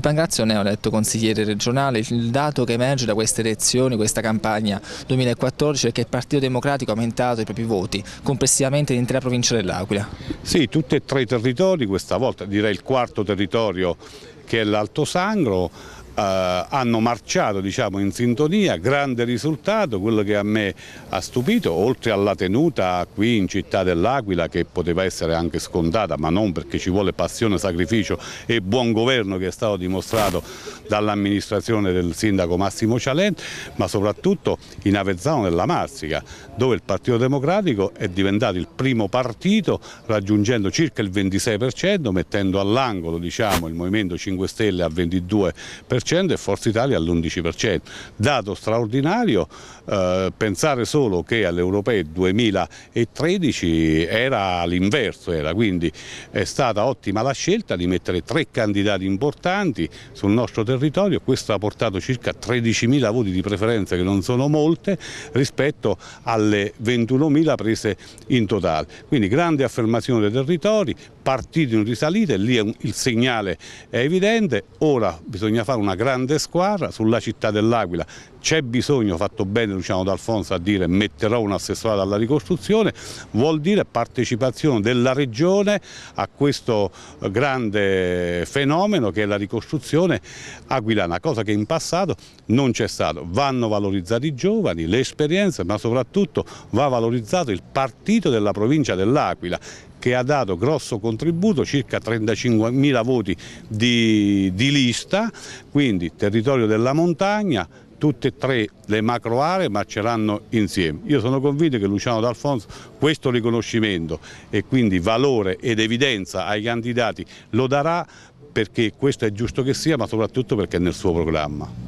Di Pangrazio ne ho eletto consigliere regionale, il dato che emerge da queste elezioni, questa campagna 2014 è che il Partito Democratico ha aumentato i propri voti, complessivamente l'intera provincia dell'Aquila. Sì, tutti e tre i territori, questa volta direi il quarto territorio che è l'Alto Sangro, eh, hanno marciato diciamo, in sintonia, grande risultato, quello che a me ha stupito, oltre alla tenuta qui in città dell'Aquila che poteva essere anche scontata, ma non perché ci vuole passione, sacrificio e buon governo che è stato dimostrato dall'amministrazione del sindaco Massimo Cialen, ma soprattutto in Avezzano della Marsica, dove il Partito Democratico è diventato il primo partito raggiungendo circa il 26%, mettendo all'angolo diciamo, il Movimento 5 Stelle a 22%, e Forza Italia all'11%. Dato straordinario, eh, pensare solo che alle europee 2013 era l'inverso, quindi è stata ottima la scelta di mettere tre candidati importanti sul nostro territorio, questo ha portato circa 13.000 voti di preferenza che non sono molte rispetto alle 21.000 prese in totale. Quindi grande affermazione dei territori, partiti in risalita, lì il segnale è evidente, ora bisogna fare una grande squadra, sulla città dell'Aquila c'è bisogno, fatto bene Luciano D'Alfonso a dire metterò un assessorato alla ricostruzione, vuol dire partecipazione della regione a questo eh, grande fenomeno che è la ricostruzione aquilana, cosa che in passato non c'è stato. Vanno valorizzati i giovani, le esperienze, ma soprattutto va valorizzato il partito della provincia dell'Aquila che ha dato grosso contributo, circa 35.000 voti di, di lista, quindi territorio della montagna, tutte e tre le macro aree marceranno insieme. Io sono convinto che Luciano D'Alfonso questo riconoscimento e quindi valore ed evidenza ai candidati lo darà perché questo è giusto che sia ma soprattutto perché è nel suo programma.